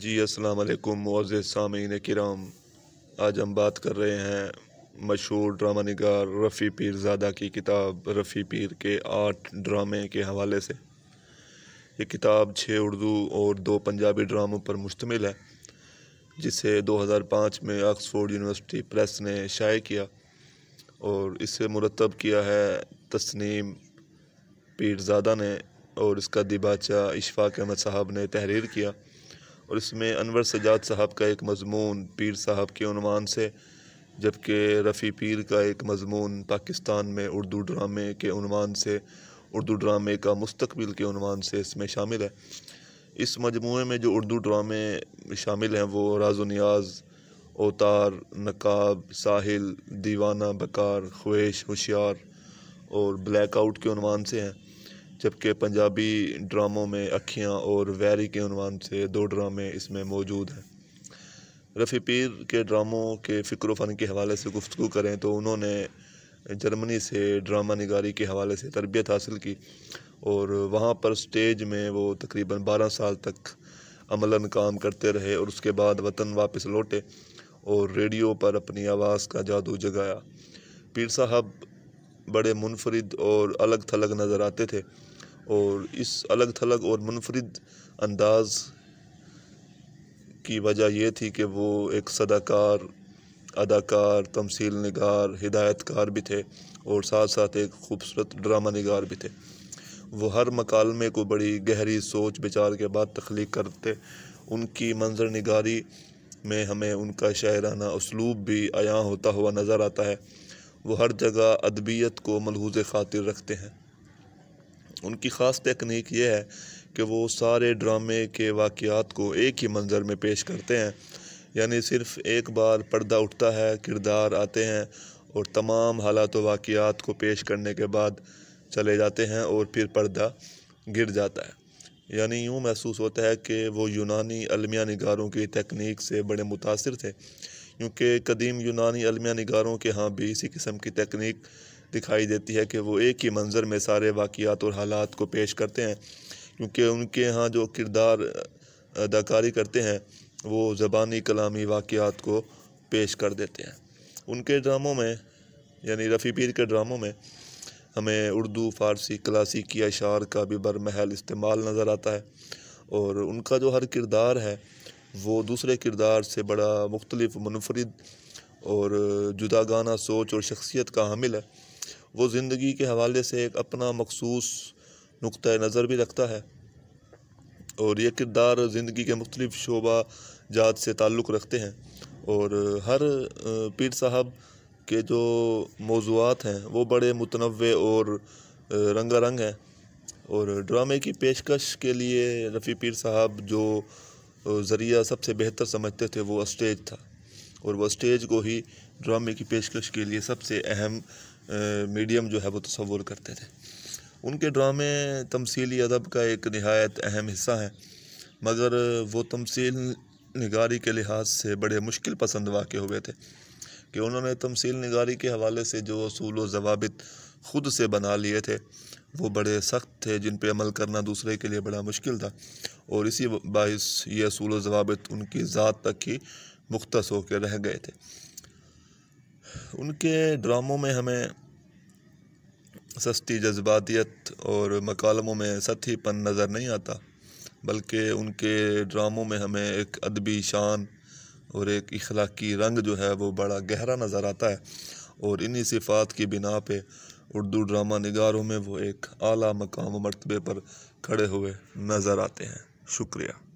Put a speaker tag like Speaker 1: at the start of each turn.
Speaker 1: जी अस्सलाम वालेकुम मोज़ सामीन कराम आज हम बात कर रहे हैं मशहूर ड्रामा निगार रफ़ी ज़ादा की किताब रफ़ी पीर के आठ ड्रामे के हवाले से ये किताब छः उर्दू और दो पंजाबी ड्रामों पर मुश्तमिल है जिसे 2005 में ऑक्सफोर्ड यूनिवर्सिटी प्रेस ने शाये किया और इसे मुरतब किया है तस्नीम पीरजादा ने और इसका दिबाचा इशफाक अहमद साहब ने तहरीर किया और इसमें अनवर सजाद साहब का एक मजमून पीर साहब के अनवान से जबकि रफ़ी पीर का एक मजमून पाकिस्तान में उर्दू ड्रामे के अनवान से उर्दू ड्रामे का मुस्तबिल के अनवान से इसमें शामिल है इस मजमू में जो उर्दू ड्रामे शामिल हैं वो राजो न्याज अवतार नकाब साहिल दीवाना बकार ख्वेश होशियार और ब्लैक आउट के अनवान से हैं जबकि पंजाबी ड्रामों में अखियाँ और वैरी के अनवान से दो ड्रामे इसमें मौजूद हैं रफ़ी पीर के ड्रामों के फ़िक्र फ़न के हवाले से गुफ्तु करें तो उन्होंने जर्मनी से ड्रामा निगारी के हवाले से तरबियत हासिल की और वहाँ पर स्टेज में वो तकरीबन बारह साल तक अमलन काम करते रहे और उसके बाद वतन वापस लौटे और रेडियो पर अपनी आवाज़ का जादू जगाया पीर साहब बड़े मुनफरद और अलग थलग नज़र आते थे और इस अलग थलग और मुनफरद अंदाज की वजह यह थी कि वो एक सदाकार अदाकार तमसील नगार हिदायतकार भी थे और साथ साथ एक खूबसूरत ड्रामा नगार भी थे वो हर मकालमे को बड़ी गहरी सोच विचार के बाद तख्लीक करते उनकी मंजर नगारी में हमें उनका शायराना उसलूब भी आया होता हुआ नज़र आता है वो हर जगह अदबियत को मलहूज खातिर रखते हैं उनकी ख़ास तकनीक ये है कि वो सारे ड्रामे के वाक़ात को एक ही मंज़र में पेश करते हैं यानी सिर्फ़ एक बार पर्दा उठता है किरदार आते हैं और तमाम हालात वाक़ात को पेश करने के बाद चले जाते हैं और फिर पर्दा गिर जाता है यानी यूँ महसूस होता है कि वो यूनानी अलमिया नगारों की तकनीक से बड़े मुतासर थे क्योंकि कदीम यूनानी अलमिया नगारों के यहाँ भी इसी किस्म की तकनीक दिखाई देती है कि वो एक ही मंज़र में सारे वाक़ात और हालात को पेश करते हैं क्योंकि उनके यहाँ जो किरदार अदाकारी करते हैं वो ज़बानी कलामी वाक़ात को पेश कर देते हैं उनके ड्रामों में यानी रफ़ी पीर के ड्रामों में हमें उर्दू फ़ारसी क्लासिकी अशार का भी बरमहल इस्तेमाल नज़र आता है और उनका जो हर किरदार है वो दूसरे किरदार से बड़ा मुख्तलिफ मुनफरद और जुदागाना सोच और शख्सियत का हामिल है वो ज़िंदगी के हवाले से एक अपना मखसूस नुक़ नज़र भी रखता है और ये किरदार ज़िंदगी के मुख्तलिफ़ शोबा जात से ताल्लुक़ रखते हैं और हर पीर साहब के जो मौजूद हैं वो बड़े मुतनव और रंगारंग हैं और ड्रामे की पेशकश के लिए रफ़ी पीर साहब जो ज़रिया सबसे बेहतर समझते थे वो स्टेज था और वह स्टेज को ही ड्रामे की पेशकश के लिए सबसे अहम मीडियम जो है वो तस्वुर करते थे उनके ड्रामे तमसीली अदब का एक नहायत अहम हिस्सा है मगर वो तमसील नगारी के लिहाज से बड़े मुश्किल पसंद वाक़ हुए थे कि उन्होंने तमसील नगारी के हवाले से जो असूल जवाबित ख़ुद से बना लिए थे वो बड़े सख्त थे जिन पर अमल करना दूसरे के लिए बड़ा मुश्किल था और इसी बास ये असूल जवाबित उनकी ज़ात तक ही मुख्त होकर रह गए थे उनके ड्रामों में हमें सस्ती जज्बातीत और मकालमों में सतीपन नज़र नहीं आता बल्कि उनके ड्रामों में हमें एक अदबी शान और एक इखलाकी रंग जो है वो बड़ा गहरा नज़र आता है और इन्हीं सिफात की बिना पे उर्दू ड्रामा निगारों में वो एक आला मकाम मरतबे पर खड़े हुए नज़र आते हैं शुक्रिया